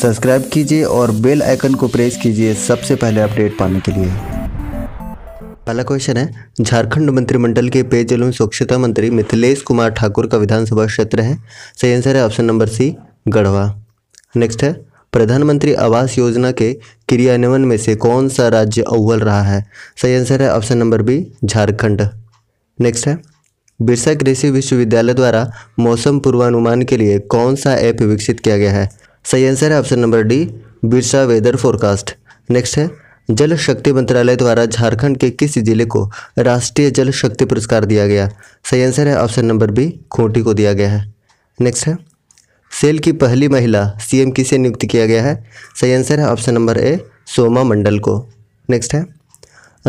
subscribe कीजिए और bell icon को प्रेस कीजिए सबसे पहले अपडेट पाने के लिए पहला क्वेश्चन है झारखंड मंत्रिमंडल के पेयजल एवं स्वच्छता मंत्री मिथिलेश कुमार ठाकुर का विधानसभा क्षेत्र है सही आंसर है option number C Garhwa next है प्रधानमंत्री आवास योजना के क्रियान्वयन में से कौन सा राज्य अव्वल रहा है सही आंसर है option number B Jharkhand next है बिरसा कृषि विश्वविद्यालय द्वारा मौसम पूर्वानुमान के लिए कौन सा ऐप विकसित किया गया है सही आंसर है option number D Birsa weather forecast next है जल शक्ति मंत्रालय द्वारा झारखंड के किस जिले को राष्ट्रीय जल शक्ति पुरस्कार दिया गया सही आंसर है ऑप्शन नंबर बी खूंटी को दिया गया है नेक्स्ट है सेल की पहली महिला सीएम किसे नियुक्त किया गया है सही आंसर है option number A Soma Mandal को नेक्स्ट है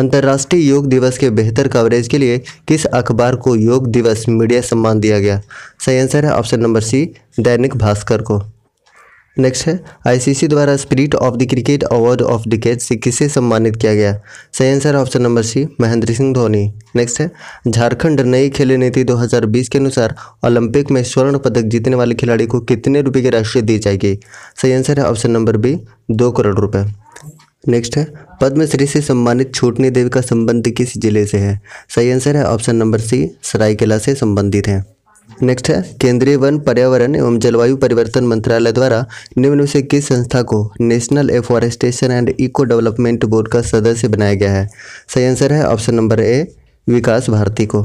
अंतर्राष्ट्रीय योग दिवस के बेहतर कवरेज के लिए किस अखबार को योग दिवस मीडिया सम्मान दिया गया सही आंसर है ऑप्शन नंबर सी दैनिक भास्कर को नेक्स्ट है आईसीसी द्वारा spirit of the cricket award of decade से किसे सम्मानित किया गया सही answer option number C Mahendra Singh Dhoni next है झारखंड नई खेल नीति 2020 के अनुसार ओलंपिक में स्वर्ण पदक जीतने वाले खिलाड़ी को कितने रुपए की राशि दी जाएगी सही आंसर है ऑप्शन नंबर बी दो करोड़ रुपये नेक्स्ट है पद्मश्री से सम्मानित छोटनी देवी का संबंध किस जिले से है सही आंसर है ऑप्शन नंबर सी सरायकेला से संबंधित है नेक्स्ट है केंद्रीय वन पर्यावरण एवं जलवायु परिवर्तन मंत्रालय द्वारा निम्न से किस संस्था को national afforestation and eco development board का सदस्य बनाया गया है सही आंसर है option number A Vikas Bharati को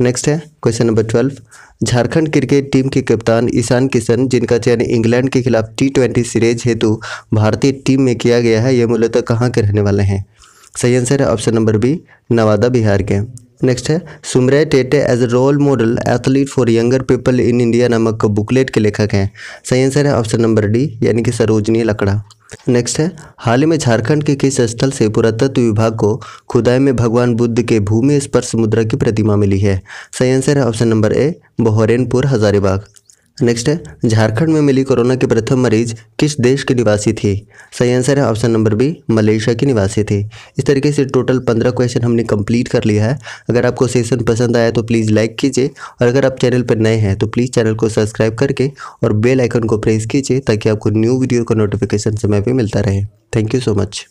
नेक्स्ट है question number twelve Jharkhand cricket team के कप्तान ईशान किशन जिनका चयन इंग्लैंड के खिलाफ टी ट्वेंटी सीरीज हेतु भारतीय टीम में किया गया है ये मूलतः कहाँ के रहने वाले हैं सही आंसर है option number B Nawada Bihar के नेक्स्ट है Sumrai Tete as a role model athlete for younger people in India नामक बुकलेट के लेखक हैं सही आंसर है ऑप्शन नंबर डी यानी कि सरोजनी लकड़ा नेक्स्ट है हाल ही में झारखंड के किस स्थल से पुरातत्व विभाग को खुदाई में भगवान बुद्ध के भूमि स्पर्श मुद्रा की प्रतिमा मिली है सही आंसर है option number A Bahrenpur Hazaribagh next है झारखंड में मिली कोरोना की प्रथम मरीज किस देश की निवासी थी सही आंसर है ऑप्शन नंबर बी मलेशिया की निवासी थी इस तरीके से टोटल पंद्रह क्वेश्चन हमने कंप्लीट कर लिया है अगर आपको सेशन पसंद आया तो प्लीज़ लाइक कीजिए और अगर आप चैनल पर नए हैं तो प्लीज़ चैनल को सब्सक्राइब करके और बेल आइकन को प्रेस कीजिए ताकि आपको न्यू वीडियो का नोटिफिकेशन समय पर मिलता रहे थैंक यू सो मच